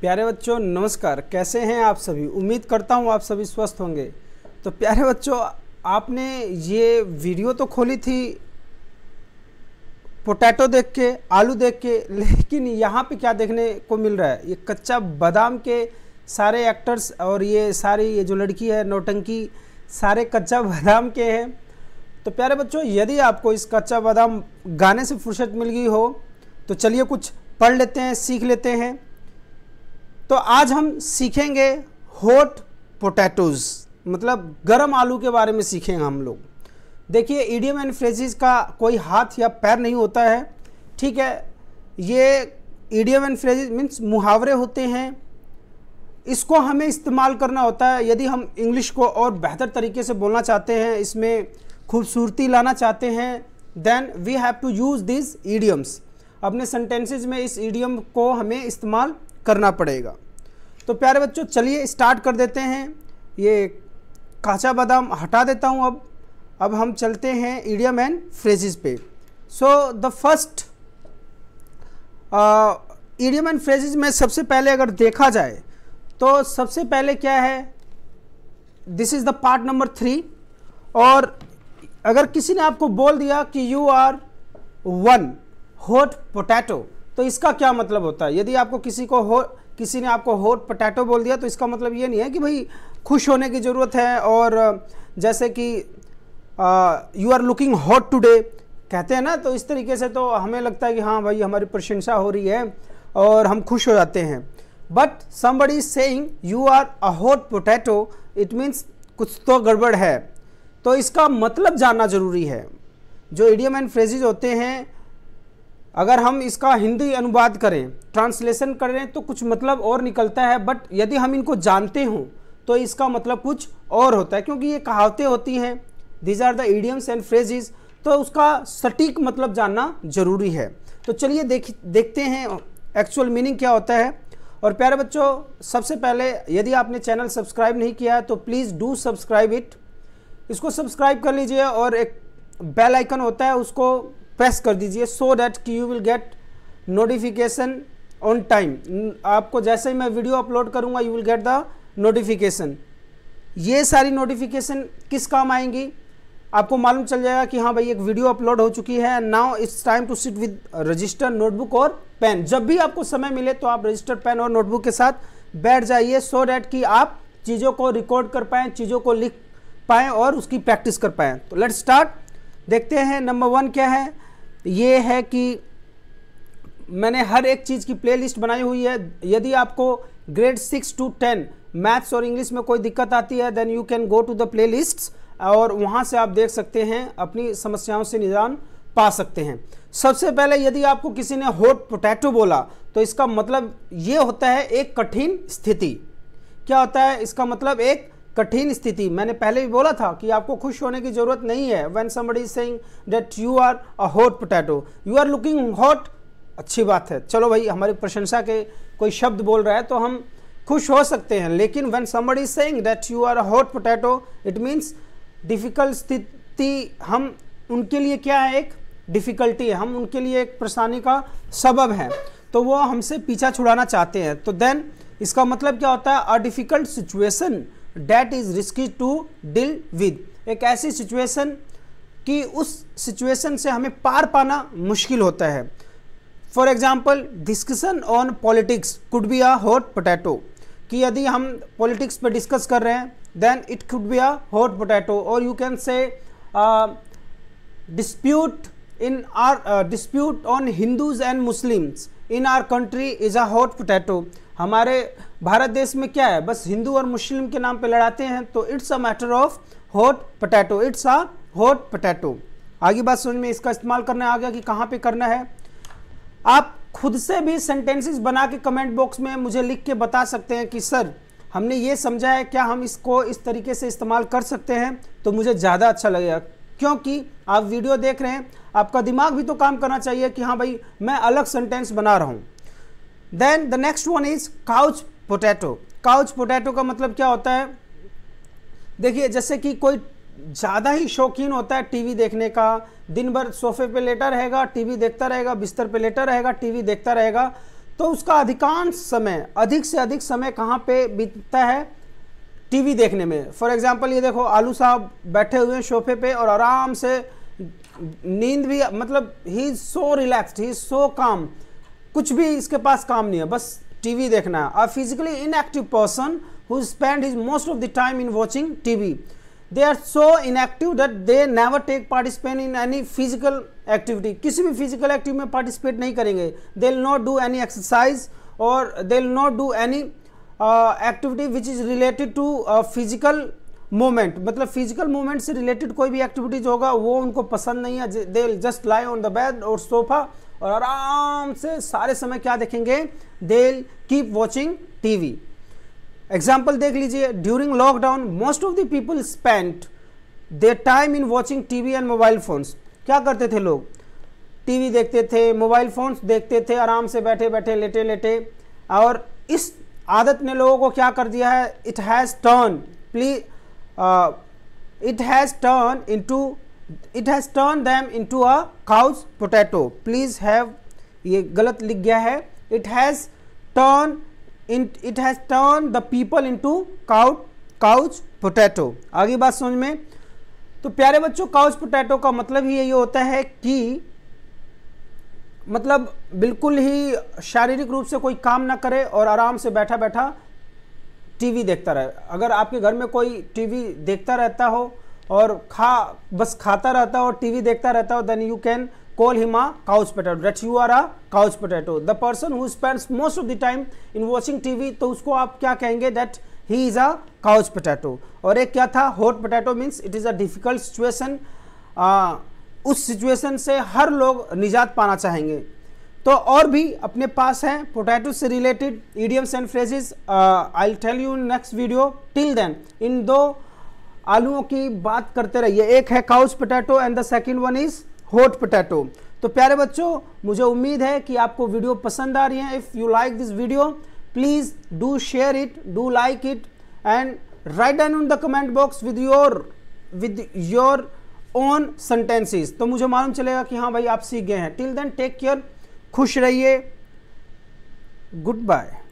प्यारे बच्चों नमस्कार कैसे हैं आप सभी उम्मीद करता हूं आप सभी स्वस्थ होंगे तो प्यारे बच्चों आपने ये वीडियो तो खोली थी पोटैटो देख के आलू देख के लेकिन यहाँ पे क्या देखने को मिल रहा है ये कच्चा बादाम के सारे एक्टर्स और ये सारी ये जो लड़की है नौटंकी सारे कच्चा बादाम के हैं तो प्यारे बच्चों यदि आपको इस कच्चा बादाम गाने से फुर्सत मिल गई हो तो चलिए कुछ पढ़ लेते हैं सीख लेते हैं तो आज हम सीखेंगे होट पोटैटोज़ मतलब गर्म आलू के बारे में सीखेंगे हम लोग देखिए ईडियम एंड फ्रेजिज का कोई हाथ या पैर नहीं होता है ठीक है ये ईडियम एंड फ्रेज मीन्स मुहावरे होते हैं इसको हमें इस्तेमाल करना होता है यदि हम इंग्लिश को और बेहतर तरीके से बोलना चाहते हैं इसमें खूबसूरती लाना चाहते हैं then we have to use this idioms अपने सेंटेंसेज में इस ईडियम को हमें इस्तेमाल करना पड़ेगा तो प्यारे बच्चों चलिए स्टार्ट कर देते हैं ये काचा बादाम हटा देता हूँ अब अब हम चलते हैं ईडियम एंड फ्रेजिज पे so the first idiom and phrases में सबसे पहले अगर देखा जाए तो सबसे पहले क्या है this is the part number three और अगर किसी ने आपको बोल दिया कि you are one hot potato तो इसका क्या मतलब होता है यदि आपको किसी को हो किसी ने आपको होट पटैटो बोल दिया तो इसका मतलब ये नहीं है कि भाई खुश होने की ज़रूरत है और जैसे कि you are looking hot today कहते हैं ना तो इस तरीके से तो हमें लगता है कि हाँ भाई हमारी प्रशंसा हो रही है और हम खुश हो जाते हैं but somebody is saying you are a hot potato it means कुछ तो गड़बड़ है तो इसका मतलब जानना ज़रूरी है जो एडियम एंड फ्रेजेज होते हैं अगर हम इसका हिंदी अनुवाद करें ट्रांसलेशन करें तो कुछ मतलब और निकलता है बट यदि हम इनको जानते हों तो इसका मतलब कुछ और होता है क्योंकि ये कहावतें होती हैं these are the idioms and phrases तो उसका सटीक मतलब जानना जरूरी है तो चलिए देख देखते हैं एक्चुअल मीनिंग क्या होता है और प्यारे बच्चों सबसे पहले यदि आपने चैनल सब्सक्राइब नहीं किया है तो प्लीज़ डू सब्सक्राइब इट इसको सब्सक्राइब कर लीजिए और एक बेल आइकन होता है उसको प्रेस कर दीजिए सो डैट कि you will get notification on time आपको जैसे ही मैं वीडियो अपलोड करूँगा you will get the notification ये सारी नोटिफिकेशन किस काम आएंगी आपको मालूम चल जाएगा कि हाँ भाई एक वीडियो अपलोड हो चुकी है now it's time to sit with register notebook और पेन जब भी आपको समय मिले तो आप रजिस्टर पेन और नोटबुक के साथ बैठ जाइए सो डैट कि आप चीज़ों को रिकॉर्ड कर पाएँ चीज़ों को लिख पाएँ और उसकी प्रैक्टिस कर पाएँ तो लेट स्टार्ट देखते हैं नंबर वन क्या है ये है कि मैंने हर एक चीज़ की प्लेलिस्ट बनाई हुई है यदि आपको grade six to ten maths और इंग्लिश में कोई दिक्कत आती है then you can go to the play list और वहाँ से आप देख सकते हैं अपनी समस्याओं से निदान पा सकते हैं सबसे पहले यदि आपको किसी ने होट पोटैटो बोला तो इसका मतलब ये होता है एक कठिन स्थिति क्या होता है इसका मतलब एक कठिन स्थिति मैंने पहले भी बोला था कि आपको खुश होने की ज़रूरत नहीं है when somebody is saying that you are a hot potato you are looking hot अच्छी बात है चलो भाई हमारी प्रशंसा के कोई शब्द बोल रहा है तो हम खुश हो सकते हैं लेकिन when somebody is saying that you are a hot potato it means difficult स्थिति हम उनके लिए क्या है एक डिफ़िकल्टी है हम उनके लिए एक परेशानी का सबब है तो वो हमसे पीछा छुड़ाना चाहते हैं तो देन इसका मतलब क्या होता है a difficult situation that is risky to deal with एक ऐसी सिचुएशन कि उस सिचुएशन से हमें पार पाना मुश्किल होता है for example discussion on politics could be a hot potato कि यदि हम पॉलिटिक्स पर डिस्कस कर रहे हैं then it could be a hot potato और you can say dispute in our dispute on Hindus and Muslims in our country is a hot potato हमारे भारत देश में क्या है बस हिंदू और मुस्लिम के नाम पे लड़ाते हैं तो it's a matter of hot potato it's a hot potato आगे बात समझ में इसका इस्तेमाल करने आ गया कि कहाँ पे करना है आप खुद से भी सेंटेंसेस बना के कमेंट बॉक्स में मुझे लिख के बता सकते हैं कि सर हमने ये समझा है क्या हम इसको इस तरीके से इस्तेमाल कर सकते हैं तो मुझे ज़्यादा अच्छा लगेगा क्योंकि आप वीडियो देख रहे हैं आपका दिमाग भी तो काम करना चाहिए कि हाँ भाई मैं अलग सेंटेंस बना रहा हूँ then the next one is couch potato couch potato का मतलब क्या होता है देखिए जैसे कि कोई ज़्यादा ही शौकीन होता है टीवी देखने का दिन भर सोफे पे लेटा रहेगा टीवी देखता रहेगा बिस्तर पे लेटा रहेगा टीवी देखता रहेगा तो उसका अधिकांश समय अधिक से अधिक समय कहाँ पे बीतता है टीवी देखने में फॉर एग्जांपल ये देखो आलू साहब बैठे हुए हैं सोफे पे और आराम से नींद भी मतलब he is so relaxed he is so काम कुछ भी इसके पास काम नहीं है बस टीवी देखना a physically inactive person who spend his most of the time in watching TV they are so inactive that they never take participate in any physical activity किसी भी फिजिकल एक्टिव में पार्टिसिपेट नहीं करेंगे they will not do any exercise और they will not do any activity which is related to physical movement मतलब physical movement से related कोई भी एक्टिविटीज होगा वो उनको पसंद नहीं है they just lie on the bed और सोफा और आराम से सारे समय क्या देखेंगे देल कीप वॉचिंग टीवी एग्जाम्पल देख लीजिए during lockdown most of the people spend they time in watching TV and mobile phones क्या करते थे लोग टीवी देखते थे मोबाइल फोन्स देखते थे आराम से बैठे बैठे लेटे लेटे और इस आदत ने लोगों को क्या कर दिया है it has turn please it has turn into has turn them into a couch potato please have ये गलत लिख गया है has turn in it has turn the people into cow couch potato आगे बात समझ में तो प्यारे बच्चों काउज पोटैटो का मतलब ही ये होता है कि मतलब बिल्कुल ही शारीरिक रूप से कोई काम ना करे और आराम से बैठा बैठा टीवी देखता रहे अगर आपके घर में कोई टीवी देखता रहता हो और खा बस खाता रहता हो टीवी देखता रहता हो then you can call him a couch potato that you are a couch potato the person who spends most of the time in watching TV तो उसको आप क्या कहेंगे that he is a couch potato और एक क्या था hot potato means it is a difficult situation उस सिचुएशन से हर लोग निजात पाना चाहेंगे तो और भी अपने पास हैं पोटैटो से related idioms and phrases I tell you in next video till then इन दो आलूओं की बात करते रहिए एक है couch potato and the second one is hot potato तो प्यारे बच्चों मुझे उम्मीद है कि आपको वीडियो पसंद आ रही है if you like this video please do share it do like it and write down in the comment box with your with your own sentences तो मुझे मालूम चलेगा कि हाँ भाई आप सीख गए हैं टिल देन टेक केयर खुश रहिए गुड बाय